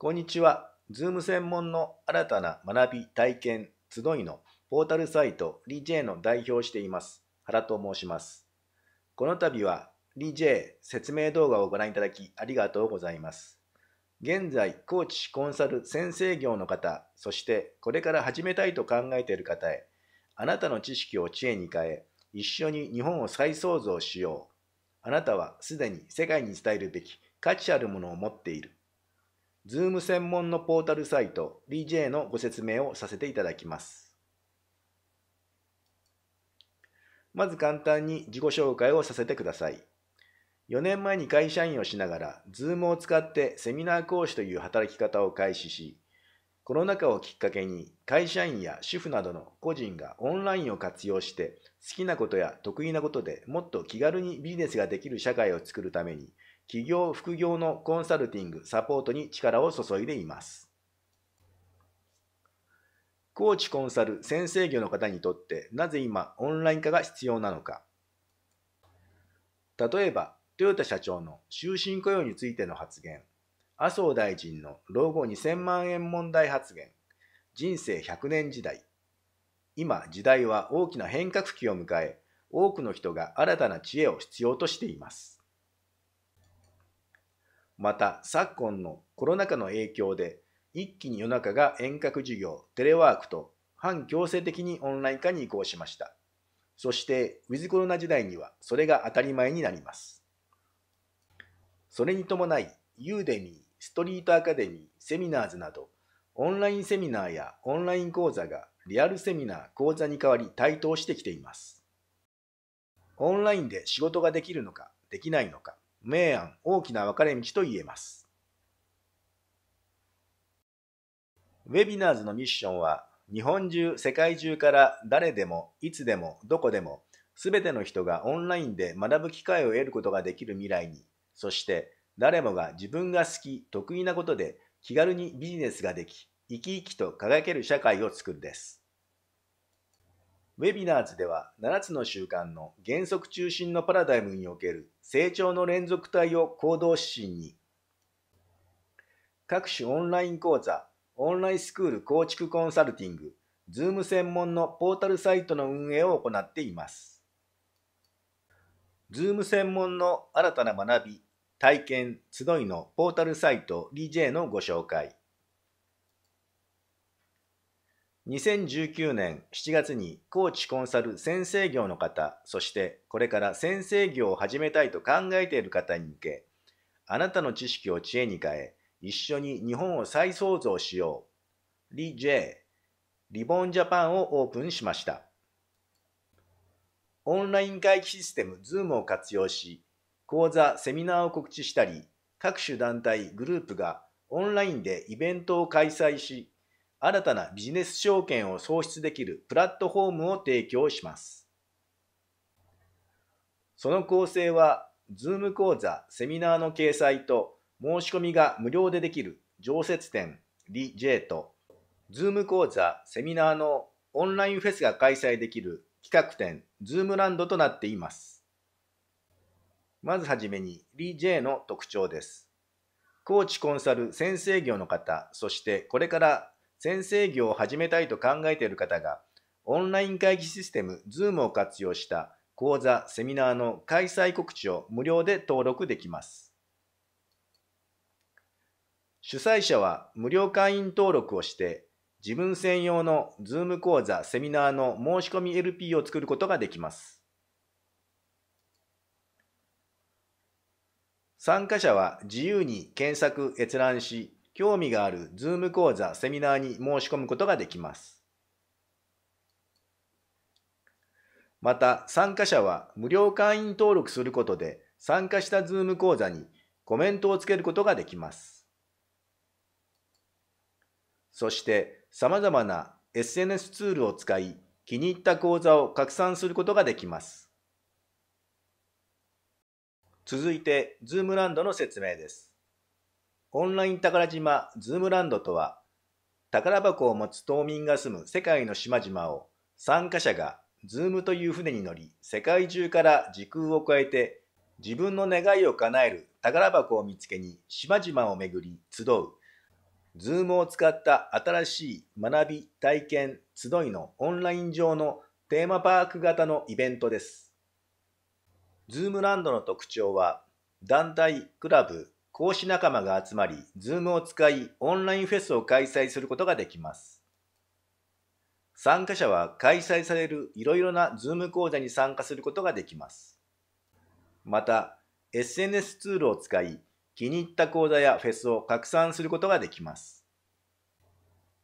こんにちは。Zoom 専門の新たな学び体験集いのポータルサイト LJ の代表しています。原と申します。この度は LJ 説明動画をご覧いただきありがとうございます。現在、コーチ、コンサル、先生業の方、そしてこれから始めたいと考えている方へ、あなたの知識を知恵に変え、一緒に日本を再創造しよう。あなたはすでに世界に伝えるべき価値あるものを持っている。Zoom 専門のポータルサイト DJ のご説明をさせていただきます。まず簡単に自己紹介をさせてください。4年前に会社員をしながら Zoom を使ってセミナー講師という働き方を開始し、コロナ禍をきっかけに会社員や主婦などの個人がオンラインを活用して好きなことや得意なことでもっと気軽にビジネスができる社会を作るために企業・副業のコンサルティング・サポートに力を注いでいます。コーチ・コンサル・先生業の方にとってなぜ今オンライン化が必要なのか。例えば、トヨタ社長の終身雇用についての発言、麻生大臣の老後2000万円問題発言、人生100年時代。今、時代は大きな変革期を迎え、多くの人が新たな知恵を必要としています。また昨今のコロナ禍の影響で一気に夜中が遠隔授業テレワークと反強制的にオンライン化に移行しましたそしてウィズコロナ時代にはそれが当たり前になりますそれに伴いユーデミーストリートアカデミーセミナーズなどオンラインセミナーやオンライン講座がリアルセミナー講座に代わり台頭してきていますオンラインで仕事ができるのかできないのか明暗大きな分かれ道と言えます。ウェビナーズのミッションは日本中世界中から誰でもいつでもどこでも全ての人がオンラインで学ぶ機会を得ることができる未来にそして誰もが自分が好き得意なことで気軽にビジネスができ生き生きと輝ける社会を作るですウェビナーズでは7つの習慣の原則中心のパラダイムにおける成長の連続体を行動指針に各種オンライン講座オンラインスクール構築コンサルティング Zoom 専門のポータルサイトの運営を行っています Zoom 専門の新たな学び体験集いのポータルサイト DJ のご紹介2019年7月にコーチコンサル先生業の方、そしてこれから先生業を始めたいと考えている方に向け、あなたの知識を知恵に変え、一緒に日本を再創造しよう。リ・ジェリボンジャパンをオープンしました。オンライン会議システム Zoom を活用し、講座、セミナーを告知したり、各種団体、グループがオンラインでイベントを開催し、新たなビジネス証券を創出できるプラットフォームを提供します。その構成は、Zoom 講座、セミナーの掲載と、申し込みが無料でできる常設店リ・ジェイと、Zoom 講座、セミナーのオンラインフェスが開催できる企画展 Zoom ランドとなっています。まずはじめにリ・ジェイの特徴です。コーチコンサル先生業の方、そしてこれから先生業を始めたいと考えている方が、オンライン会議システム Zoom を活用した講座・セミナーの開催告知を無料で登録できます。主催者は無料会員登録をして、自分専用の Zoom 講座・セミナーの申し込み LP を作ることができます。参加者は自由に検索・閲覧し、興味がある Zoom 講座、セミナーに申し込むことができます。また、参加者は無料会員登録することで、参加した Zoom 講座にコメントをつけることができます。そして、様々な SNS ツールを使い、気に入った講座を拡散することができます。続いて、Zoom ランドの説明です。オンライン宝島ズームランドとは、宝箱を持つ島民が住む世界の島々を参加者がズームという船に乗り、世界中から時空を超えて自分の願いを叶える宝箱を見つけに島々を巡り集う、ズームを使った新しい学び、体験、集いのオンライン上のテーマパーク型のイベントです。ズームランドの特徴は、団体、クラブ、講師仲間が集まり、Zoom を使いオンラインフェスを開催することができます。参加者は開催されるいろいろな Zoom 講座に参加することができます。また、SNS ツールを使い、気に入った講座やフェスを拡散することができます。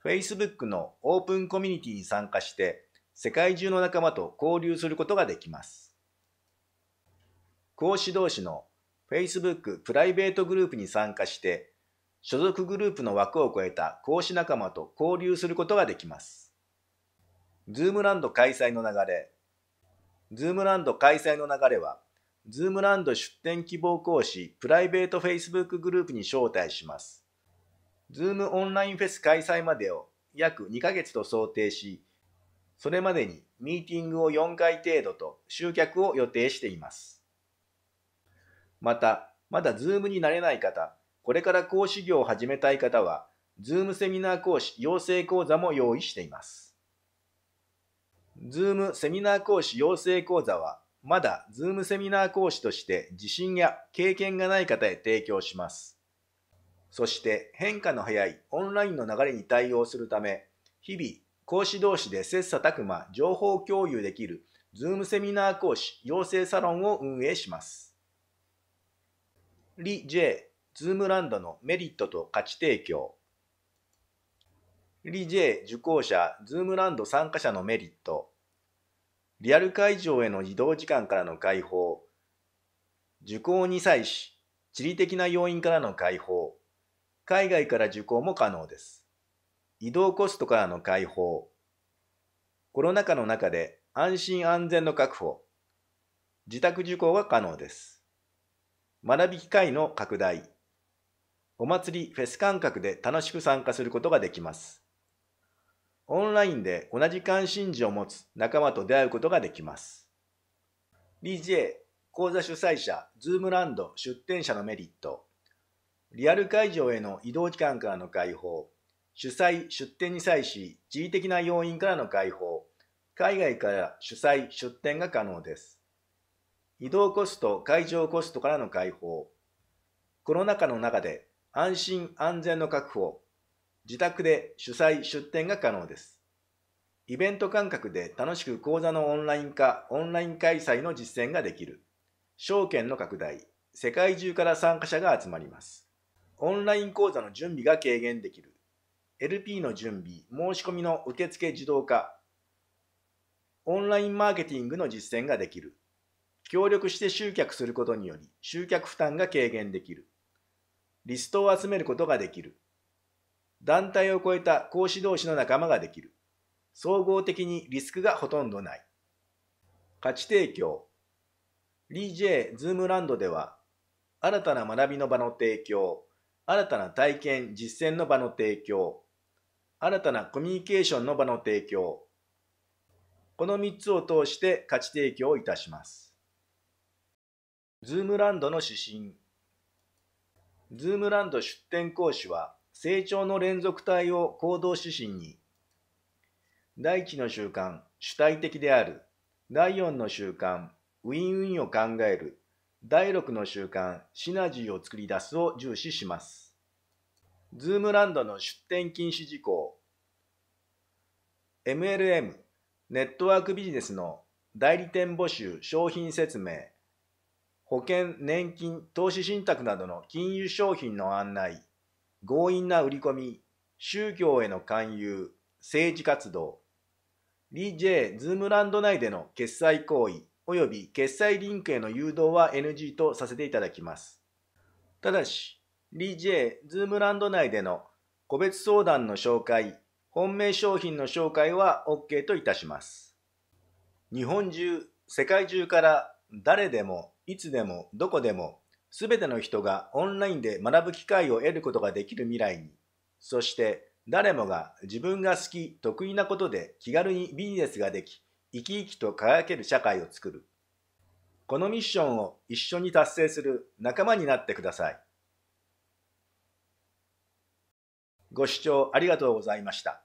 Facebook のオープンコミュニティに参加して、世界中の仲間と交流することができます。講師同士の Facebook プライベートグループに参加して、所属グループの枠を超えた講師仲間と交流することができます。Zoom ランド開催の流れ Zoom ランド開催の流れは、Zoom ランド出展希望講師プライベート Facebook グループに招待します。Zoom オンラインフェス開催までを約2ヶ月と想定し、それまでにミーティングを4回程度と集客を予定しています。また、まだ Zoom になれない方、これから講師業を始めたい方は、Zoom セミナー講師養成講座も用意しています。Zoom セミナー講師養成講座は、まだ Zoom セミナー講師として自信や経験がない方へ提供します。そして変化の早いオンラインの流れに対応するため、日々講師同士で切磋琢磨情報共有できる Zoom セミナー講師養成サロンを運営します。リ・ジェイ、ズームランドのメリットと価値提供。リ・ジェイ受講者、ズームランド参加者のメリット。リアル会場への移動時間からの解放。受講に際し、地理的な要因からの解放。海外から受講も可能です。移動コストからの解放。コロナ禍の中で安心安全の確保。自宅受講が可能です。学び機会の拡大お祭りフェス感覚で楽しく参加することができますオンラインで同じ関心事を持つ仲間と出会うことができます BJ 講座主催者 Zoom ランド出展者のメリットリアル会場への移動期間からの解放主催・出展に際し地理的な要因からの解放海外から主催・出展が可能です移動コスト、会場コストからの解放、コロナ禍の中で安心安全の確保、自宅で主催出店が可能です。イベント感覚で楽しく講座のオンライン化、オンライン開催の実践ができる。証券の拡大、世界中から参加者が集まります。オンライン講座の準備が軽減できる。LP の準備、申し込みの受付自動化。オンラインマーケティングの実践ができる。協力して集客することにより集客負担が軽減できる。リストを集めることができる。団体を超えた講師同士の仲間ができる。総合的にリスクがほとんどない。価値提供。d j ズームランドでは、新たな学びの場の提供、新たな体験・実践の場の提供、新たなコミュニケーションの場の提供、この3つを通して価値提供をいたします。ズームランドの指針ズームランド出展講師は成長の連続体を行動指針に第一の習慣主体的である第四の習慣ウィンウィンを考える第6の習慣シナジーを作り出すを重視しますズームランドの出店禁止事項 MLM ネットワークビジネスの代理店募集商品説明保険、年金、投資信託などの金融商品の案内、強引な売り込み、宗教への勧誘、政治活動、リ・ジェ・ズームランド内での決済行為及び決済リンクへの誘導は NG とさせていただきます。ただし、リ・ジェ・ズームランド内での個別相談の紹介、本命商品の紹介は OK といたします。日本中、世界中から誰でもいつでもどこでも全ての人がオンラインで学ぶ機会を得ることができる未来にそして誰もが自分が好き得意なことで気軽にビジネスができ生き生きと輝ける社会をつくるこのミッションを一緒に達成する仲間になってくださいご視聴ありがとうございました。